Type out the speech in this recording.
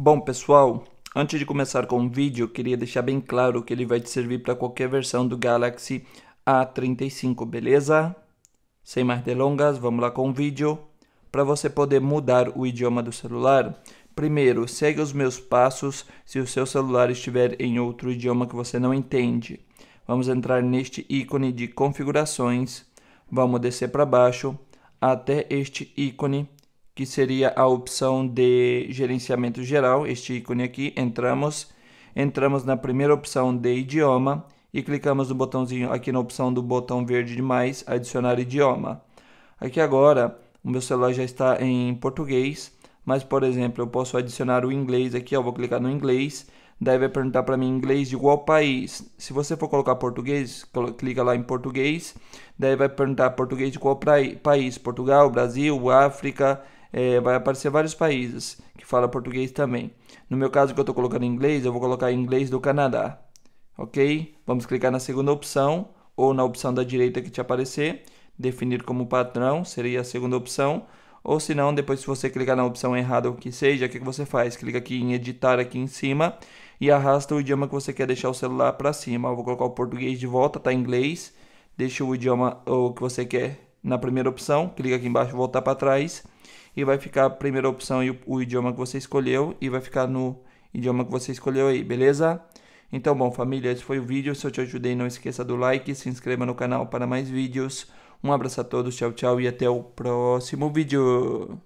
Bom, pessoal, antes de começar com o vídeo, eu queria deixar bem claro que ele vai te servir para qualquer versão do Galaxy A35, beleza? Sem mais delongas, vamos lá com o vídeo. Para você poder mudar o idioma do celular, primeiro, segue os meus passos se o seu celular estiver em outro idioma que você não entende. Vamos entrar neste ícone de configurações, vamos descer para baixo até este ícone que seria a opção de gerenciamento geral, este ícone aqui, entramos, entramos na primeira opção de idioma e clicamos no botãozinho aqui na opção do botão verde de mais, adicionar idioma. Aqui agora, o meu celular já está em português, mas por exemplo, eu posso adicionar o inglês aqui, eu vou clicar no inglês, daí vai perguntar para mim inglês de qual país. Se você for colocar português, clica lá em português, daí vai perguntar português de qual país, Portugal, Brasil, África, é, vai aparecer vários países que falam português também. No meu caso que eu estou colocando em inglês, eu vou colocar em inglês do Canadá, ok? Vamos clicar na segunda opção ou na opção da direita que te aparecer, definir como padrão seria a segunda opção. Ou se não, depois se você clicar na opção errada ou que seja, o que você faz? Clica aqui em editar aqui em cima e arrasta o idioma que você quer deixar o celular para cima. Eu vou colocar o português de volta, tá em inglês. Deixa o idioma ou que você quer na primeira opção, clica aqui embaixo voltar para trás e vai ficar a primeira opção e o, o idioma que você escolheu e vai ficar no idioma que você escolheu aí, beleza? Então, bom, família, esse foi o vídeo. Se eu te ajudei, não esqueça do like, se inscreva no canal para mais vídeos. Um abraço a todos, tchau, tchau e até o próximo vídeo.